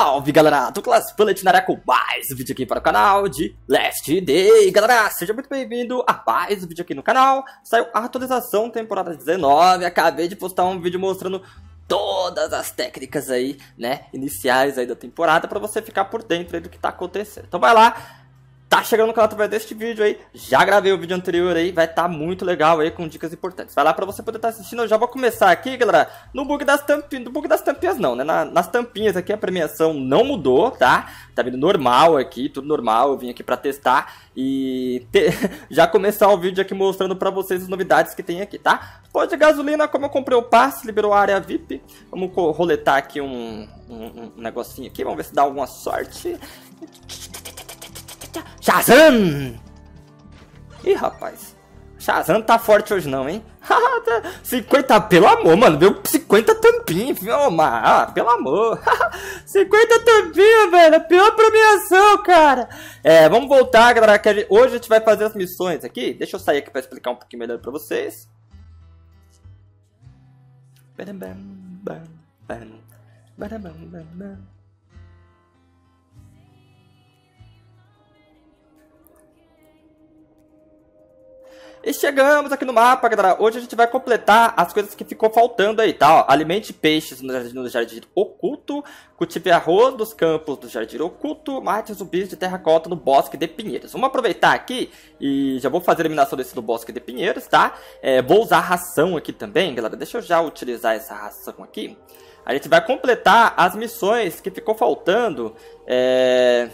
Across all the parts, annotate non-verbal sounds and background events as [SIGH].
Salve galera, Douglas Planet na área com mais um vídeo aqui para o canal de Last Day Galera, seja muito bem-vindo a mais um vídeo aqui no canal Saiu a atualização temporada 19, acabei de postar um vídeo mostrando todas as técnicas aí, né, iniciais aí da temporada Para você ficar por dentro aí do que está acontecendo Então vai lá, tá chegando no canal através deste vídeo aí, já gravei o vídeo anterior aí, vai estar tá muito legal aí com dicas importantes. Vai lá pra você poder estar tá assistindo, eu já vou começar aqui, galera, no bug das tampinhas, no bug das tampinhas não, né, Na, nas tampinhas aqui a premiação não mudou, tá? Tá vindo normal aqui, tudo normal, eu vim aqui pra testar e te... [LAUGHS] já começar o vídeo aqui mostrando pra vocês as novidades que tem aqui, tá? Pô de gasolina, como eu comprei o passe, liberou a área VIP, vamos roletar aqui um, um, um negocinho aqui, vamos ver se dá alguma sorte. Shazam! Ih, rapaz. Shazam tá forte hoje não, hein? 50, [LAUGHS] ah, tá. pelo amor, mano. Deu 50 tampinhas, viu, Ah, pelo amor. 50 [LAUGHS] tampinhas, velho. A é pior premiação, cara. É, vamos voltar, galera. Que hoje a gente vai fazer as missões aqui. Deixa eu sair aqui pra explicar um pouquinho melhor pra vocês. Badabam, badabam, badabam, badabam. E chegamos aqui no mapa, galera. Hoje a gente vai completar as coisas que ficou faltando aí, tá? Ó, alimente peixes no jardim, no jardim oculto, cultive arroz nos campos do jardim oculto, mate zumbis de terracota no bosque de pinheiros. Vamos aproveitar aqui e já vou fazer a eliminação desse do bosque de pinheiros, tá? É, vou usar ração aqui também, galera. Deixa eu já utilizar essa ração aqui. A gente vai completar as missões que ficou faltando, é,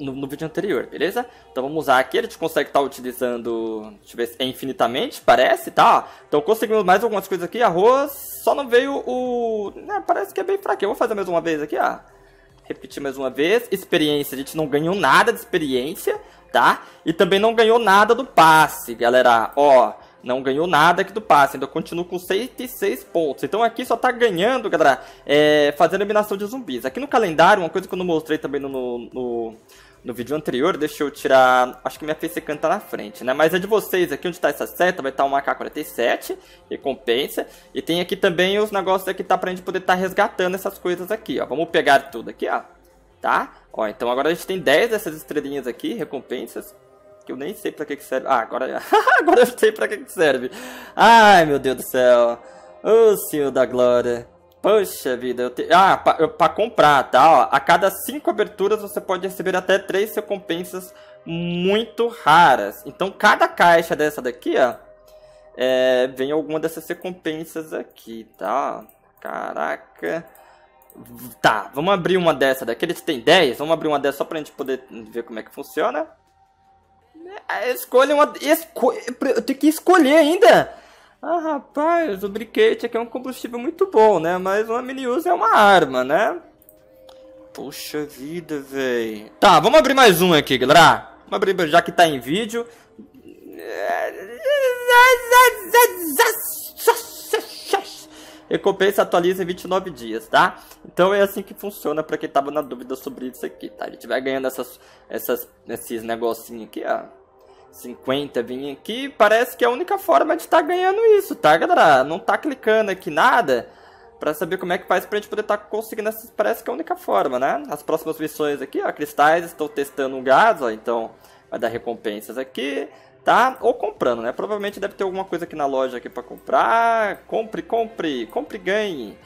no, no, vídeo anterior, beleza? Então vamos usar aqui, a gente consegue estar tá utilizando, deixa eu ver, é infinitamente, parece, tá? Então conseguimos mais algumas coisas aqui, arroz, só não veio o... Né, parece que é bem fraco. eu vou fazer mais uma vez aqui, ó. Repetir mais uma vez, experiência, a gente não ganhou nada de experiência, tá? E também não ganhou nada do passe, galera, ó... Não ganhou nada aqui do passe, ainda continua com 106 pontos. Então aqui só tá ganhando, galera, é, fazendo eliminação de zumbis. Aqui no calendário, uma coisa que eu não mostrei também no, no, no vídeo anterior, deixa eu tirar... Acho que minha PC canta tá na frente, né? Mas é de vocês, aqui onde tá essa seta, vai estar tá uma AK-47, recompensa. E tem aqui também os negócios aqui, tá? Pra gente poder estar tá resgatando essas coisas aqui, ó. Vamos pegar tudo aqui, ó. Tá? Ó, então agora a gente tem 10 dessas estrelinhas aqui, recompensas que eu nem sei pra que, que serve. Ah, agora, [LAUGHS] agora eu sei pra que, que serve. Ai, meu Deus do céu. Ô, oh, Senhor da Glória. Poxa vida, eu tenho. Ah, pra, pra comprar, tá? Ó, a cada 5 aberturas você pode receber até 3 recompensas muito raras. Então cada caixa dessa daqui, ó, é, vem alguma dessas recompensas aqui, tá? Caraca. Tá, vamos abrir uma dessa daqui. Eles têm 10, vamos abrir uma dessa só pra gente poder ver como é que funciona. Escolha é uma. Esco... Eu tenho que escolher ainda! Ah, rapaz, o briquete aqui é um combustível muito bom, né? Mas uma mini é uma arma, né? Poxa vida, velho. Tá, vamos abrir mais um aqui, galera. Vamos abrir já que tá em vídeo. Recompensa atualiza em 29 dias, tá? Então é assim que funciona pra quem tava na dúvida sobre isso aqui, tá? A gente vai ganhando essas, essas, esses negocinhos aqui, ó. 50 vinha aqui, parece que é a única forma de estar tá ganhando isso, tá, galera? Não tá clicando aqui nada pra saber como é que faz pra gente poder estar tá conseguindo essas, parece que é a única forma, né? As próximas missões aqui, ó, cristais, estou testando um gás, ó, então vai dar recompensas aqui, tá? Ou comprando, né? Provavelmente deve ter alguma coisa aqui na loja aqui pra comprar, compre, compre, compre ganhe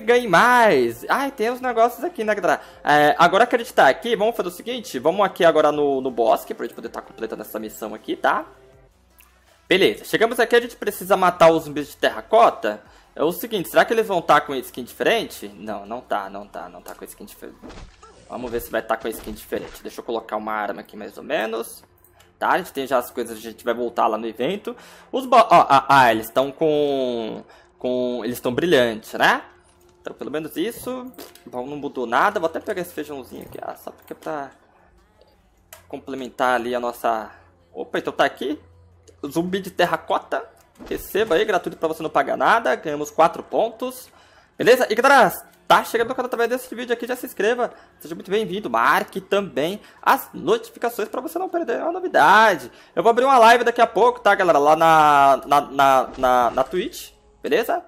ganhe mais. Ai, tem uns negócios aqui, né, galera? É, agora acreditar aqui, vamos fazer o seguinte, vamos aqui agora no, no bosque, pra gente poder estar tá completando essa missão aqui, tá? Beleza, chegamos aqui, a gente precisa matar os zumbis de terracota. É o seguinte, será que eles vão estar tá com skin diferente? Não, não tá, não tá, não tá com skin diferente. Vamos ver se vai estar tá com skin diferente. Deixa eu colocar uma arma aqui mais ou menos. Tá, a gente tem já as coisas, a gente vai voltar lá no evento. Os bo... ah, ah, eles estão com... com... Eles estão brilhantes, né? Então pelo menos isso. Bom, então, não mudou nada. Vou até pegar esse feijãozinho aqui. Ah, só porque é pra complementar ali a nossa... Opa, então tá aqui. Zumbi de terracota. Receba aí, gratuito pra você não pagar nada. Ganhamos 4 pontos. Beleza? E galera, tá chegando no canal através desse vídeo aqui, já se inscreva. Seja muito bem-vindo. Marque também as notificações para você não perder uma novidade. Eu vou abrir uma live daqui a pouco, tá, galera? Lá na, na, na, na, na Twitch, beleza?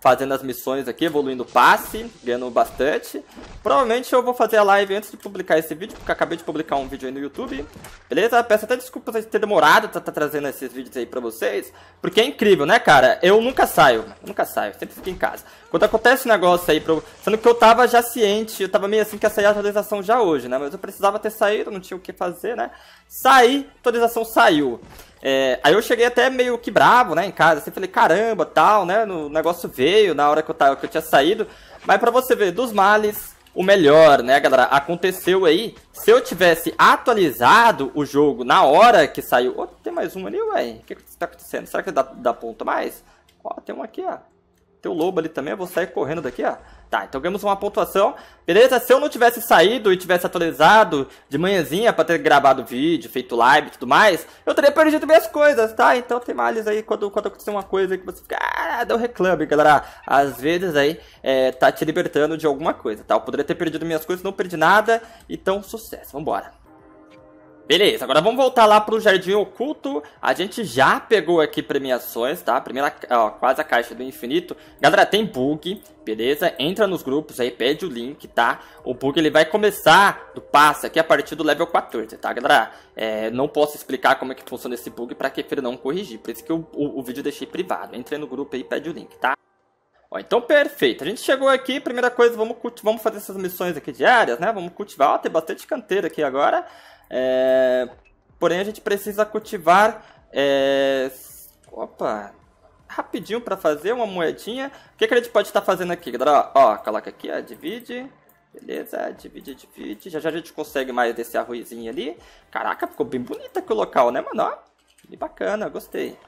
fazendo as missões aqui, evoluindo o passe, ganhando bastante. Provavelmente eu vou fazer a live antes de publicar esse vídeo, porque acabei de publicar um vídeo aí no YouTube. Beleza? Peço até desculpas de ter demorado estar tá, trazendo esses vídeos aí pra vocês, porque é incrível, né, cara? Eu nunca saio, nunca saio, sempre fico em casa. Quando acontece um negócio aí, pro... sendo que eu tava já ciente, eu tava meio assim que ia sair a atualização já hoje, né? Mas eu precisava ter saído, não tinha o que fazer, né? Saí, a atualização saiu. É, aí eu cheguei até meio que bravo, né, em casa, assim, falei, caramba, tal, né, o negócio veio na hora que eu, tava, que eu tinha saído, mas para você ver, dos males, o melhor, né, galera, aconteceu aí, se eu tivesse atualizado o jogo na hora que saiu, oh, tem mais um ali, ué, o que que tá acontecendo, será que dá, dá ponto mais? Ó, tem um aqui, ó, tem o lobo ali também. Eu vou sair correndo daqui, ó. Tá, então ganhamos uma pontuação. Beleza? Se eu não tivesse saído e tivesse atualizado de manhãzinha pra ter gravado o vídeo, feito live e tudo mais, eu teria perdido minhas coisas, tá? Então tem males aí quando, quando acontecer uma coisa que você fica... Ah, deu reclame, galera. Às vezes aí é, tá te libertando de alguma coisa, tá? Eu poderia ter perdido minhas coisas, não perdi nada. Então, sucesso. Vambora. Beleza, agora vamos voltar lá pro Jardim Oculto. A gente já pegou aqui premiações, tá? Primeira, ó, quase a caixa do infinito. Galera, tem bug, beleza? Entra nos grupos aí, pede o link, tá? O bug ele vai começar do passe aqui a partir do level 14, tá, galera? É, não posso explicar como é que funciona esse bug para que não corrigir. Por isso que eu, o, o vídeo eu deixei privado. Entra no grupo aí, pede o link, tá? Ó, então perfeito. A gente chegou aqui, primeira coisa, vamos, vamos fazer essas missões aqui diárias, né? Vamos cultivar. Ó, tem bastante canteiro aqui agora. É, porém, a gente precisa cultivar. É, opa! Rapidinho para fazer uma moedinha. O que, que a gente pode estar tá fazendo aqui, galera? Ó, coloca aqui, ó, divide. Beleza, divide, divide. Já já a gente consegue mais desse arrozinho ali. Caraca, ficou bem bonito aqui o local, né, mano? Ó, bem bacana, gostei.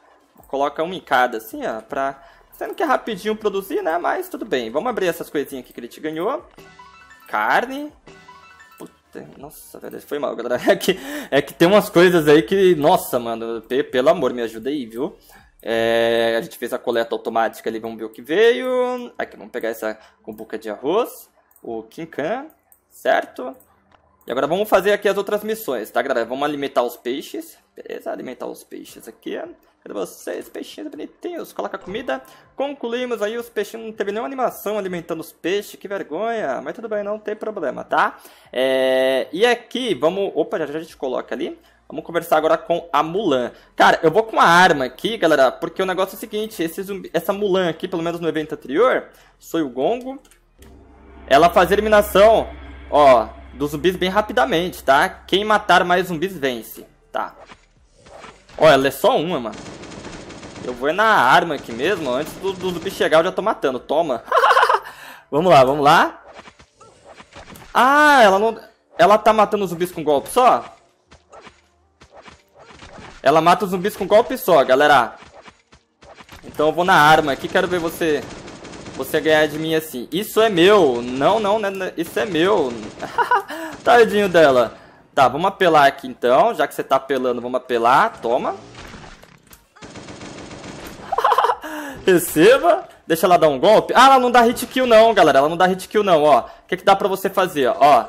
Coloca um em cada, assim, ó, pra... Sendo que é rapidinho produzir, né? Mas tudo bem. Vamos abrir essas coisinhas aqui que a gente ganhou. Carne. Nossa, velho, foi mal, galera. [LAUGHS] É que, é que tem umas coisas aí que, nossa, mano, pelo amor, me ajuda aí, viu? É, a gente fez a coleta automática ali, vamos ver o que veio. Aqui, vamos pegar essa cumbuca de arroz, o Kinkan, certo? E agora vamos fazer aqui as outras missões, tá, galera? Vamos alimentar os peixes, beleza? Alimentar os peixes aqui. Cadê vocês, peixinhos bonitinhos? Coloca comida. Concluímos aí, os peixinhos não teve nenhuma animação alimentando os peixes, que vergonha. Mas tudo bem, não tem problema, tá? É... E aqui, vamos... Opa, já, já a gente coloca ali. Vamos conversar agora com a Mulan. Cara, eu vou com a arma aqui, galera, porque o negócio é o seguinte. Esse zumbi... Essa Mulan aqui, pelo menos no evento anterior, sou o Gongo. Ela faz eliminação, ó, dos zumbis bem rapidamente, tá? Quem matar mais zumbis vence, tá? Ó, ela é só uma, mano. Eu vou na arma aqui mesmo. Antes do, do, do bicho chegar, eu já tô matando. Toma. [LAUGHS] vamos lá, vamos lá. Ah, ela não... Ela tá matando os zumbis com golpe só? Ela mata os zumbis com golpe só, galera. Então eu vou na arma aqui. Quero ver você... Você ganhar de mim assim. Isso é meu. Não, não, né? né isso é meu. [LAUGHS] Tadinho dela. Tá, vamos apelar aqui então. Já que você tá apelando, vamos apelar. Toma. [LAUGHS] Receba. Deixa ela dar um golpe. Ah, ela não dá hit kill não, galera. Ela não dá hit kill não, ó. O que, que dá pra você fazer, ó?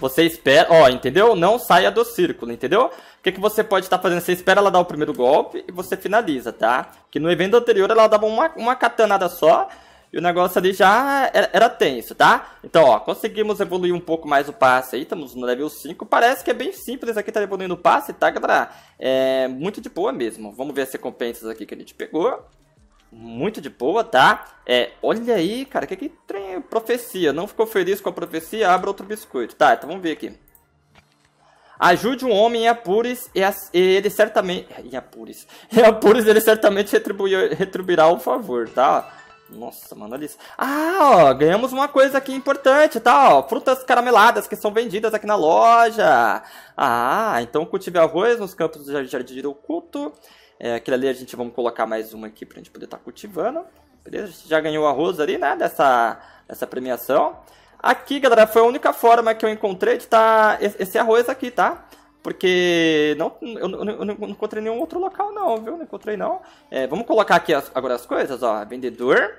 Você espera, ó, entendeu? Não saia do círculo, entendeu? O que, que você pode estar tá fazendo? Você espera ela dar o primeiro golpe e você finaliza, tá? Que no evento anterior ela dava uma, uma catanada só e o negócio ali já era, era, tenso, tá? Então, ó, conseguimos evoluir um pouco mais o passe aí, estamos no level 5. Parece que é bem simples aqui tá evoluindo o passe, tá, galera? É muito de boa mesmo. Vamos ver as recompensas aqui que a gente pegou. Muito de boa, tá? É, olha aí, cara, que que tem profecia? Não ficou feliz com a profecia? Abra outro biscoito. Tá, então vamos ver aqui. Ajude um homem em Apures e, ele certamente... Em Apures. [LAUGHS] Em Apures ele certamente retribuirá o favor, tá? Nossa, mano, olha isso. Ah, ó, ganhamos uma coisa aqui importante, tá? Ó, frutas carameladas que são vendidas aqui na loja. Ah, então cultive arroz nos cantos do jardim oculto. É, aquilo ali a gente vamos colocar mais uma aqui pra gente poder estar tá cultivando. Beleza? A gente já ganhou arroz ali, né? Dessa, dessa premiação. Aqui, galera, foi a única forma que eu encontrei de estar tá esse arroz aqui, tá? Porque não, eu, eu, eu, não encontrei nenhum outro local não, viu? Não encontrei não. É, vamos colocar aqui as, agora as coisas, ó. Vendedor.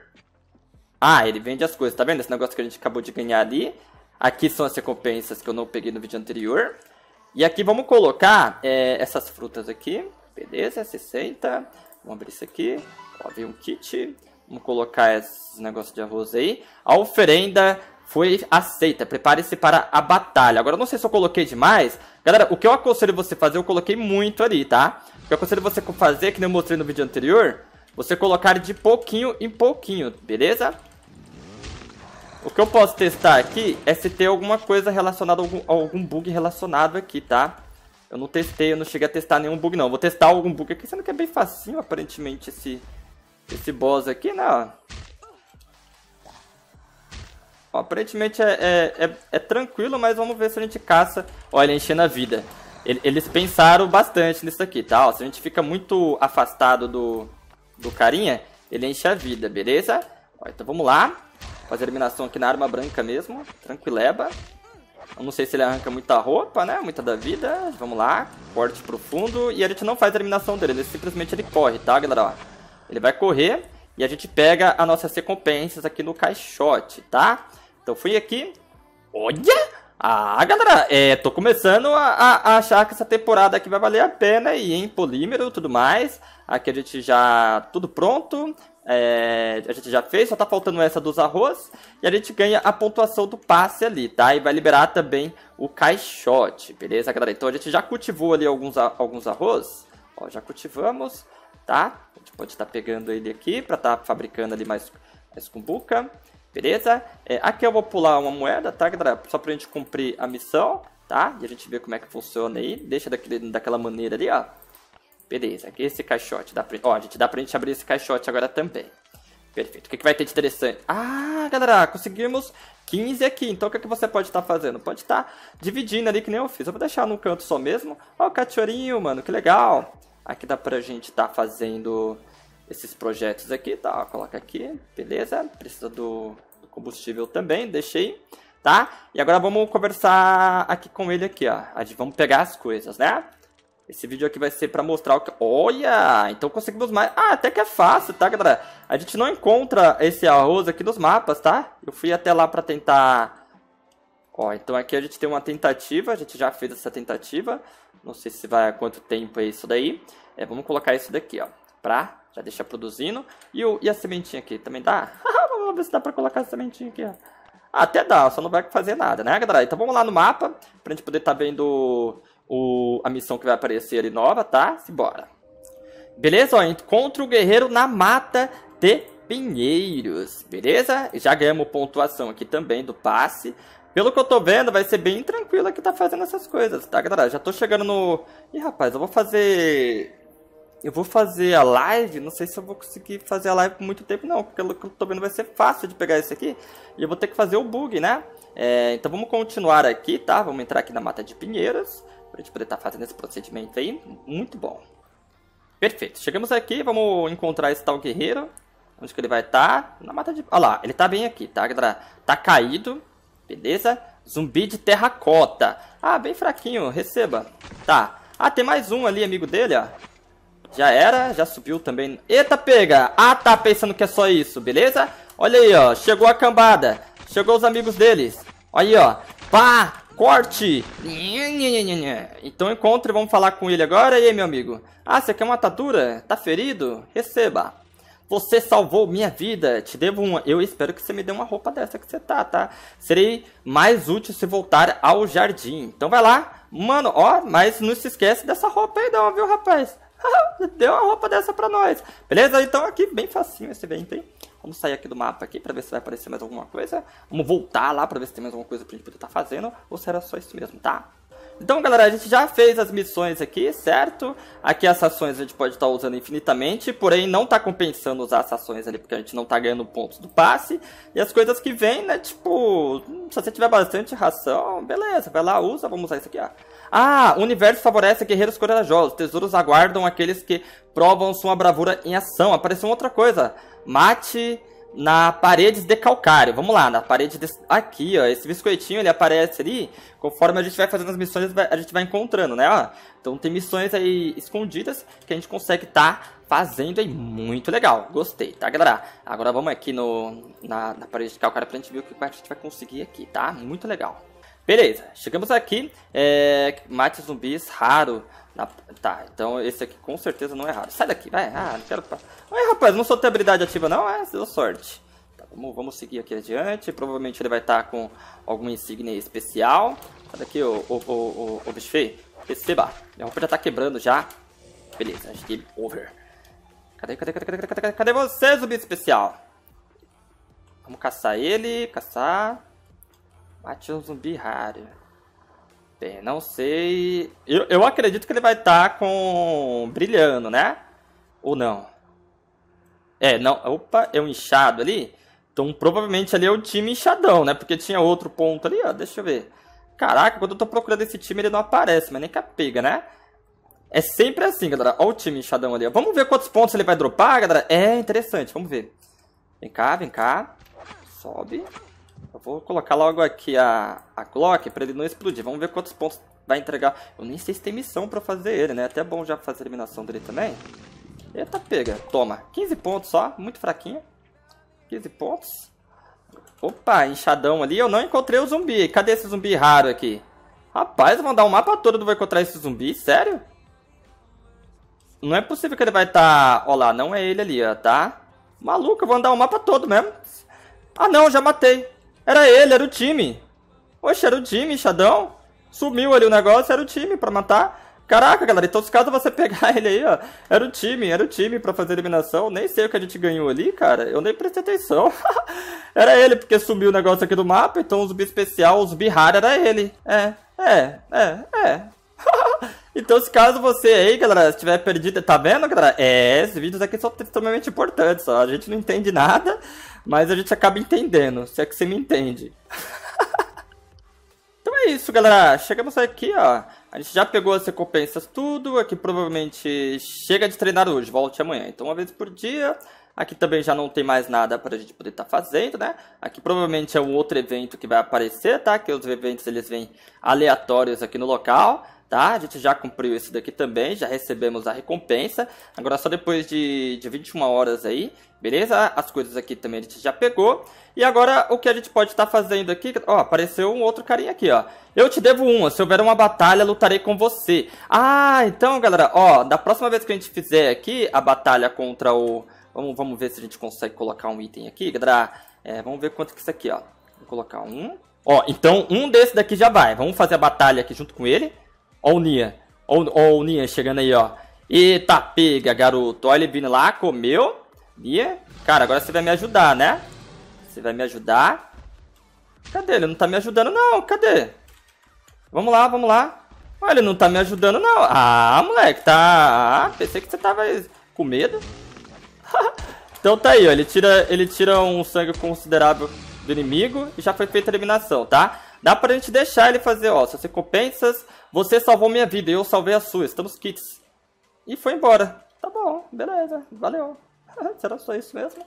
Ah, ele vende as coisas, tá vendo? Esse negócio que a gente acabou de ganhar ali. Aqui são as recompensas que eu não peguei no vídeo anterior. E aqui vamos colocar é, essas frutas aqui. Beleza, 60. Vamos abrir isso aqui. Ó, veio um kit. Vamos colocar esses negócios de arroz aí. A oferenda foi aceita. Prepare-se para a batalha. Agora, eu não sei se eu coloquei demais. Galera, o que eu aconselho você fazer, eu coloquei muito ali, tá? O que eu aconselho você fazer, que nem eu mostrei no vídeo anterior, você colocar de pouquinho em pouquinho, beleza? O que eu posso testar aqui é se tem alguma coisa relacionada, algum, algum bug relacionado aqui, tá? Eu não testei, eu não cheguei a testar nenhum bug, não. Vou testar algum bug aqui, sendo que é bem facinho, aparentemente, esse, esse boss aqui, né? Ó, aparentemente é, é, é, é, tranquilo, mas vamos ver se a gente caça. Olha, enchendo a vida. Eles pensaram bastante nisso aqui, tá? Ó, se a gente fica muito afastado do, do carinha, ele enche a vida, beleza? Ó, então vamos lá. Fazer eliminação aqui na arma branca mesmo. Tranquileba. Eu não sei se ele arranca muita roupa, né? Muita da vida. Vamos lá. Corte profundo. E a gente não faz a eliminação dele. Ele, simplesmente ele corre, tá, galera? Ó, ele vai correr. E a gente pega as nossas recompensas aqui no caixote, tá? Então fui aqui. Olha! Ah, galera, é, tô começando a, a, a, achar que essa temporada aqui vai valer a pena e em polímero e tudo mais. Aqui a gente já. tudo pronto. É, a gente já fez, só tá faltando essa dos arroz. E a gente ganha a pontuação do passe ali, tá? E vai liberar também o caixote, beleza, galera? Então a gente já cultivou ali alguns, alguns arroz. Ó, já cultivamos, tá? A gente pode estar tá pegando ele aqui pra estar tá fabricando ali mais, mais cumbuca. Beleza? É, aqui eu vou pular uma moeda, tá, galera? Só pra gente cumprir a missão, tá? E a gente vê como é que funciona aí. Deixa daquele, daquela maneira ali, ó. Beleza, aqui esse caixote. Dá pra, ó, a gente dá pra gente abrir esse caixote agora também. Perfeito. O que, que vai ter de interessante? Ah, galera, conseguimos 15 aqui. Então, o que, é que você pode estar tá fazendo? Pode estar tá dividindo ali, que nem eu fiz. Eu vou deixar no canto só mesmo. Ó, o cachorrinho, mano, que legal. Aqui dá pra gente estar tá fazendo esses projetos aqui, tá? Coloca aqui, beleza? Precisa do, do combustível também, deixei, tá? E agora vamos conversar aqui com ele aqui, ó. Vamos pegar as coisas, né? Esse vídeo aqui vai ser pra mostrar o que... Olha! Então conseguimos mais... Ah, até que é fácil, tá, galera? A gente não encontra esse arroz aqui nos mapas, tá? Eu fui até lá pra tentar... Ó, então aqui a gente tem uma tentativa. A gente já fez essa tentativa. Não sei se vai há quanto tempo é isso daí. É, vamos colocar isso daqui, ó. Pra já deixa produzindo. E, o, e a sementinha aqui, também dá? [LAUGHS] vamos ver se dá pra colocar a sementinha aqui, ó. Ah, até dá, só não vai fazer nada, né, galera? Então vamos lá no mapa, pra gente poder estar tá vendo o, a missão que vai aparecer ali nova, tá? Simbora. Beleza? Ó, encontra o guerreiro na mata de Pinheiros, beleza? Já ganhamos pontuação aqui também do passe. Pelo que eu tô vendo, vai ser bem tranquilo que tá fazendo essas coisas, tá, galera? Já tô chegando no... Ih, rapaz, eu vou fazer eu vou fazer a live, não sei se eu vou conseguir fazer a live por muito tempo não, porque pelo que eu tô vendo vai ser fácil de pegar esse aqui, e eu vou ter que fazer o bug, né? É, então vamos continuar aqui, tá? Vamos entrar aqui na Mata de Pinheiros, pra gente poder estar tá fazendo esse procedimento aí, muito bom. Perfeito, chegamos aqui, vamos encontrar esse tal guerreiro, onde que ele vai estar? Tá? Na Mata de... Olha lá, ele tá bem aqui, tá, galera? Tá caído, beleza? Zumbi de terracota, ah, bem fraquinho, receba, tá. Ah, tem mais um ali, amigo dele, ó. Já era, já subiu também. Eita, pega! Ah, tá pensando que é só isso, beleza? Olha aí, ó. Chegou a cambada. Chegou os amigos deles. Aí, ó. Pá! Corte! Então encontre, vamos falar com ele agora. E aí, meu amigo? Ah, você quer uma atadura? Tá ferido? Receba. Você salvou minha vida. Te devo uma. Eu espero que você me dê uma roupa dessa que você tá, tá? Serei mais útil se voltar ao jardim. Então vai lá. Mano, ó, mas não se esquece dessa roupa aí não, viu, rapaz? [LAUGHS] Deu uma roupa dessa pra nós. Beleza? Então aqui, bem facinho esse evento, hein? Vamos sair aqui do mapa aqui pra ver se vai aparecer mais alguma coisa. Vamos voltar lá pra ver se tem mais alguma coisa pra gente poder estar tá fazendo. Ou será só isso mesmo, tá? Então, galera, a gente já fez as missões aqui, certo? Aqui as ações a gente pode estar tá usando infinitamente, porém não está compensando usar as ações ali, porque a gente não está ganhando pontos do passe. E as coisas que vêm, né, tipo, se você tiver bastante ração, beleza, vai lá, usa, vamos usar isso aqui, ó. Ah, o universo favorece guerreiros corajosos. Tesouros aguardam aqueles que provam sua bravura em ação. Apareceu outra coisa. Mate na parede de calcário. Vamos lá, na parede de... aqui, ó, esse biscoitinho ele aparece ali, conforme a gente vai fazendo as missões, a gente vai encontrando, né, ó. Então tem missões aí escondidas que a gente consegue tá fazendo aí, muito legal. Gostei, tá, galera? Agora vamos aqui no na, na parede de calcário pra gente ver o que a gente vai conseguir aqui, tá? Muito legal. Beleza, chegamos aqui. É, mate zumbis raro. Na, tá, então esse aqui com certeza não é raro. Sai daqui, vai. Ah, não quero. Ué, rapaz, não sou ter habilidade ativa, não? É, deu sorte. Tá, vamos, vamos seguir aqui adiante. Provavelmente ele vai estar tá com alguma insígnia especial. Sai tá daqui, ô, ô, ô, ô, ô bicho feio. Perceba, minha roupa já tá quebrando já. Beleza, game over. Cadê, cadê, cadê, cadê, cadê, cadê, cadê você, zumbi especial? Vamos caçar ele, caçar. Matei é um zumbi raro. Bem, não sei. Eu, eu acredito que ele vai estar tá com. brilhando, né? Ou não? É, não. Opa, é um inchado ali? Então provavelmente ali é o time inchadão, né? Porque tinha outro ponto ali, ó. Deixa eu ver. Caraca, quando eu tô procurando esse time, ele não aparece, mas nem capega, né? É sempre assim, galera. Olha o time inchadão ali. Ó. Vamos ver quantos pontos ele vai dropar, galera. É interessante, vamos ver. Vem cá, vem cá. Sobe. Eu vou colocar logo aqui a, a Glock para ele não explodir. Vamos ver quantos pontos vai entregar. Eu nem sei se tem missão para fazer ele, né? É até bom já fazer a eliminação dele também. Eita, pega. Toma. 15 pontos só. Muito fraquinha. 15 pontos. Opa, enxadão ali. Eu não encontrei o zumbi. Cadê esse zumbi raro aqui? Rapaz, vão dar o um mapa todo, não vou encontrar esse zumbi? Sério? Não é possível que ele vai estar... Tá... lá, não é ele ali, ó, tá? Maluco, eu vou andar o um mapa todo mesmo. Ah, não, já matei. Era ele, era o time. Poxa, era o time, Xadão. Sumiu ali o negócio, era o time pra matar. Caraca, galera, então se caso você [LAUGHS] pegar ele aí, ó, era o time, era o time pra fazer eliminação. Nem sei o que a gente ganhou ali, cara, eu nem prestei atenção. [LAUGHS] era ele, porque sumiu o negócio aqui do mapa, então os bi especial, os bi raro era ele. É, é, é, é. [LAUGHS] então se caso você aí, galera, estiver perdido, tá vendo, galera? É, esses vídeos aqui são extremamente importantes, ó, a gente não entende nada. Mas a gente acaba entendendo, se é que você me entende. [LAUGHS] então é isso, galera. Chegamos aqui, ó. A gente já pegou as recompensas tudo. Aqui provavelmente chega de treinar hoje, volte amanhã. Então uma vez por dia. Aqui também já não tem mais nada para a gente poder estar tá fazendo, né? Aqui provavelmente é um outro evento que vai aparecer, tá? Que os eventos eles vêm aleatórios aqui no local. Tá? A gente já cumpriu isso daqui também, já recebemos a recompensa. Agora só depois de, de 21 horas aí, beleza? As coisas aqui também a gente já pegou. E agora o que a gente pode estar tá fazendo aqui... Ó, apareceu um outro carinha aqui, ó. Eu te devo uma, se houver uma batalha, lutarei com você. Ah, então, galera, ó, da próxima vez que a gente fizer aqui a batalha contra o... Vamos, vamos ver se a gente consegue colocar um item aqui, galera. É, vamos ver quanto que é isso aqui, ó. Vou colocar um. Ó, então um desse daqui já vai. Vamos fazer a batalha aqui junto com ele. Ó o Nia. Ó, ó o Nia chegando aí, ó. Eita pega, garoto. Olha ele vindo lá, comeu. Nia. Cara, agora você vai me ajudar, né? Você vai me ajudar. Cadê? Ele não tá me ajudando, não. Cadê? Vamos lá, vamos lá. Olha, ele não tá me ajudando, não. Ah, moleque, tá... Ah, pensei que você tava com medo. [LAUGHS] então tá aí, ó. Ele tira, ele tira um sangue considerável do inimigo e já foi feita a eliminação, tá? Dá pra gente deixar ele fazer, ó, suas recompensas... Você salvou minha vida e eu salvei a sua. Estamos kits. E foi embora. Tá bom, beleza. Valeu. [LAUGHS] Será só isso mesmo?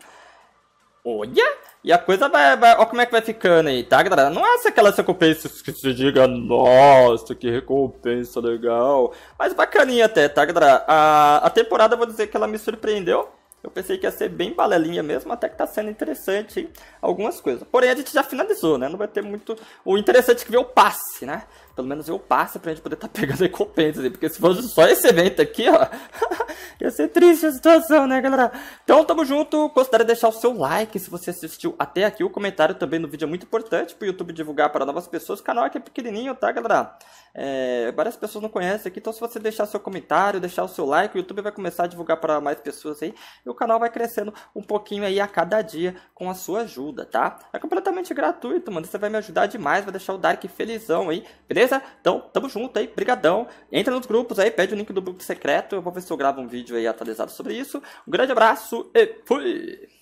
Olha! E a coisa vai, vai. como é que vai ficando aí, tá, galera? Não é aquela recompensa que se diga, nossa, que recompensa legal. Mas bacaninha até, tá, galera? A, a temporada, vou dizer que ela me surpreendeu. Eu pensei que ia ser bem balelinha mesmo, até que tá sendo interessante hein? algumas coisas. Porém, a gente já finalizou, né? Não vai ter muito... O interessante é que vê o passe, né? pelo menos eu passe pra gente poder estar tá pegando [LAUGHS] recompensas, assim, porque se fosse só esse evento aqui, ó, [LAUGHS] ia ser triste a situação, né, galera? Então, tamo junto, gostaria de deixar o seu like se você assistiu até aqui, o comentário também no vídeo é muito importante pro YouTube divulgar para novas pessoas, o canal aqui é pequenininho, tá, galera? É, várias pessoas não conhecem aqui, então se você deixar seu comentário, deixar o seu like, o YouTube vai começar a divulgar para mais pessoas aí, e o canal vai crescendo um pouquinho aí a cada dia com a sua ajuda, tá? É completamente gratuito, mano, você vai me ajudar demais, vai deixar o Dark felizão aí, beleza? Beleza? Então, tamo junto aí, brigadão. Entra nos grupos aí, pede o link do grupo secreto. Eu vou ver se eu gravo um vídeo aí atualizado sobre isso. Um grande abraço e fui!